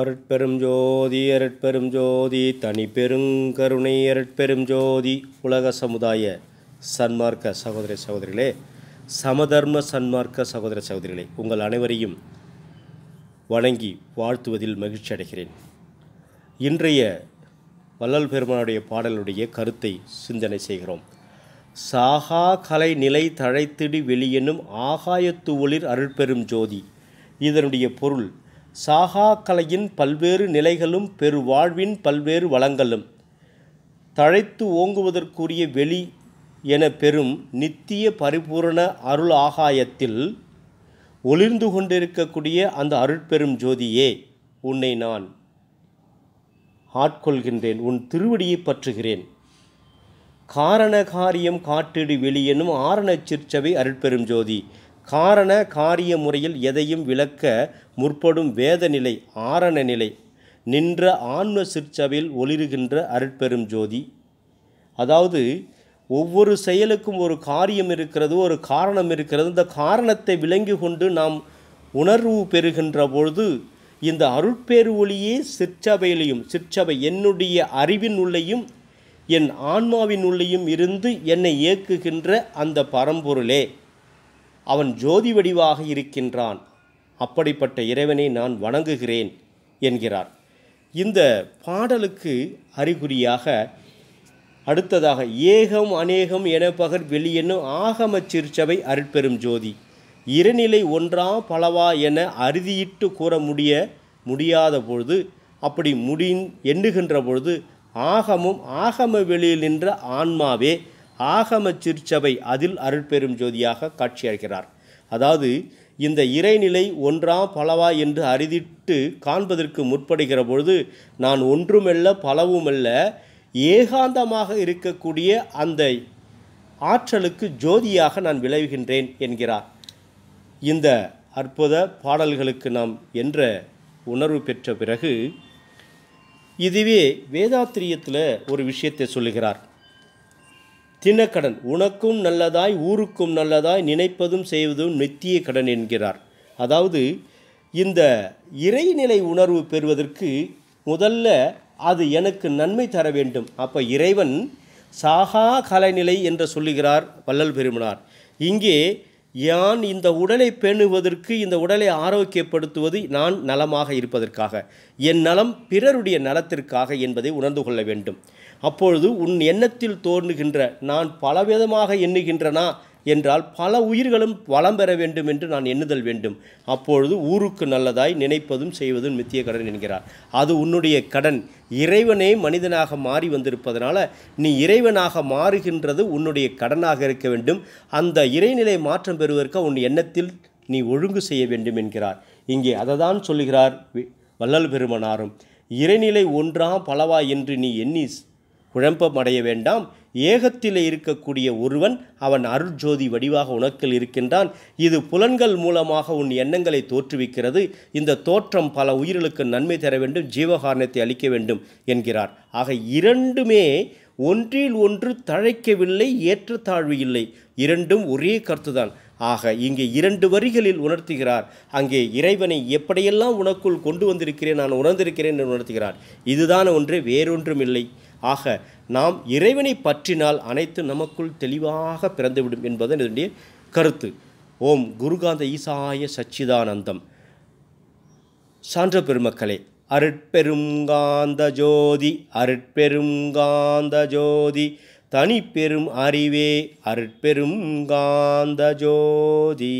அருட்பெரும் ஜோதி அருட்பெரும் ஜோதி தனி பெருங்கருணை அருட்பெரும் ஜோதி உலக சமுதாய சன்மார்க்க சகோதர சகோதரிகளே சமதர்ம சன்மார்க்க சகோதர சகோதரிகளே உங்கள் அனைவரையும் வணங்கி வாழ்த்துவதில் மகிழ்ச்சி அடைகிறேன் இன்றைய வள்ளல் பெருமானுடைய பாடலுடைய கருத்தை சிந்தனை செய்கிறோம் சாகா கலை நிலை தழைத்திடி வெளியெனும் ஆகாயத்து ஒளிர் அருட்பெரும் ஜோதி இதனுடைய பொருள் சாகா கலையின் பல்வேறு நிலைகளும் பெரு வாழ்வின் பல்வேறு வளங்களும் தழைத்து ஓங்குவதற்குரிய வெளி என பெரும் நித்திய பரிபூரண அருள் ஆகாயத்தில் ஒளிர்ந்து கொண்டிருக்கக்கூடிய அந்த அருட்பெரும் ஜோதியே உன்னை நான் ஆட்கொள்கின்றேன் உன் திருவடியை பற்றுகிறேன் காரண காரியம் காட்டிடு வெளியெனும் ஆரண சிற்சவை அருட்பெரும் ஜோதி காரண காரிய முறையில் எதையும் விளக்க முற்படும் வேத நிலை ஆரண நிலை நின்ற ஆன்ம சிற்சபையில் ஒளிருகின்ற அருட்பெரும் ஜோதி அதாவது ஒவ்வொரு செயலுக்கும் ஒரு காரியம் இருக்கிறது ஒரு காரணம் இருக்கிறது இந்த காரணத்தை விளங்கி கொண்டு நாம் உணர்வு பெறுகின்ற பொழுது இந்த அருட்பேறு ஒளியே சிற்சபையிலையும் சிற்சபை என்னுடைய அறிவின் உள்ளேயும் என் ஆன்மாவின் உள்ளேயும் இருந்து என்னை இயக்குகின்ற அந்த பரம்பொருளே அவன் ஜோதி வடிவாக இருக்கின்றான் அப்படிப்பட்ட இறைவனை நான் வணங்குகிறேன் என்கிறார் இந்த பாடலுக்கு அறிகுறியாக அடுத்ததாக ஏகம் அநேகம் என பகர் வெளியென்னும் ஆகம சிற்சபை அருட்பெறும் ஜோதி இருநிலை ஒன்றா பலவா என அறுதியிட்டு கூற முடிய முடியாத பொழுது அப்படி முடி எண்ணுகின்ற பொழுது ஆகமும் ஆகம வெளியில் நின்ற ஆன்மாவே ஆகம சிற்சபை அதில் அருள்பெறும் ஜோதியாக காட்சியளிக்கிறார் அதாவது இந்த இறைநிலை ஒன்றா பலவா என்று அரிதிட்டு காண்பதற்கு முற்படுகிற பொழுது நான் ஒன்றுமல்ல பலவுமல்ல ஏகாந்தமாக இருக்கக்கூடிய அந்த ஆற்றலுக்கு ஜோதியாக நான் விளைவுகின்றேன் என்கிறார் இந்த அற்புத பாடல்களுக்கு நாம் என்ற உணர்வு பெற்ற பிறகு இதுவே வேதாத்திரியத்தில் ஒரு விஷயத்தை சொல்லுகிறார் தினக்கடன் உனக்கும் நல்லதாய் ஊருக்கும் நல்லதாய் நினைப்பதும் செய்வதும் நித்திய கடன் என்கிறார் அதாவது இந்த இறைநிலை உணர்வு பெறுவதற்கு முதல்ல அது எனக்கு நன்மை தர வேண்டும் அப்போ இறைவன் சாகா கலைநிலை என்று சொல்லுகிறார் வள்ளல் பெருமனார் இங்கே யான் இந்த உடலை பேணுவதற்கு இந்த உடலை ஆரோக்கியப்படுத்துவது நான் நலமாக இருப்பதற்காக என் நலம் பிறருடைய நலத்திற்காக என்பதை உணர்ந்து கொள்ள வேண்டும் அப்பொழுது உன் எண்ணத்தில் தோன்றுகின்ற நான் பலவிதமாக எண்ணுகின்றனா என்றால் பல உயிர்களும் வளம் பெற வேண்டும் என்று நான் எண்ணுதல் வேண்டும் அப்பொழுது ஊருக்கு நல்லதாய் நினைப்பதும் செய்வதும் நித்திய கடன் என்கிறார் அது உன்னுடைய கடன் இறைவனே மனிதனாக மாறி வந்திருப்பதனால நீ இறைவனாக மாறுகின்றது உன்னுடைய கடனாக இருக்க வேண்டும் அந்த இறைநிலை மாற்றம் பெறுவதற்கு உன் எண்ணத்தில் நீ ஒழுங்கு செய்ய வேண்டும் என்கிறார் இங்கே அதை தான் சொல்லுகிறார் வள்ளல் பெருமனாரும் இறைநிலை ஒன்றாம் பலவா என்று நீ எண்ணி குழப்பம் அடைய வேண்டாம் ஏகத்தில் இருக்கக்கூடிய ஒருவன் அவன் அருட்ஜோதி வடிவாக உனக்கில் இருக்கின்றான் இது புலன்கள் மூலமாக உன் எண்ணங்களை தோற்றுவிக்கிறது இந்த தோற்றம் பல உயிர்களுக்கு நன்மை தர வேண்டும் ஜீவகாரணத்தை அளிக்க வேண்டும் என்கிறார் ஆக இரண்டுமே ஒன்றில் ஒன்று தழைக்கவில்லை ஏற்றத்தாழ்வு இல்லை இரண்டும் ஒரே கருத்துதான் ஆக இங்கே இரண்டு வரிகளில் உணர்த்துகிறார் அங்கே இறைவனை எப்படியெல்லாம் உனக்குள் கொண்டு வந்திருக்கிறேன் நான் உணர்ந்திருக்கிறேன் என்று உணர்த்துகிறார் இதுதான் ஒன்று வேறொன்றும் இல்லை ஆக நாம் இறைவனை பற்றினால் அனைத்து நமக்குள் தெளிவாக பிறந்துவிடும் என்பது என்னுடைய கருத்து ஓம் குருகாந்த ஈசாய சச்சிதானந்தம் சான்ற பெருமக்களே அருட்பெருங்காந்த ஜோதி அருட்பெருங்காந்த ஜோதி தனிப்பெரும் அறிவே அருட்பெருங்காந்த ஜோதி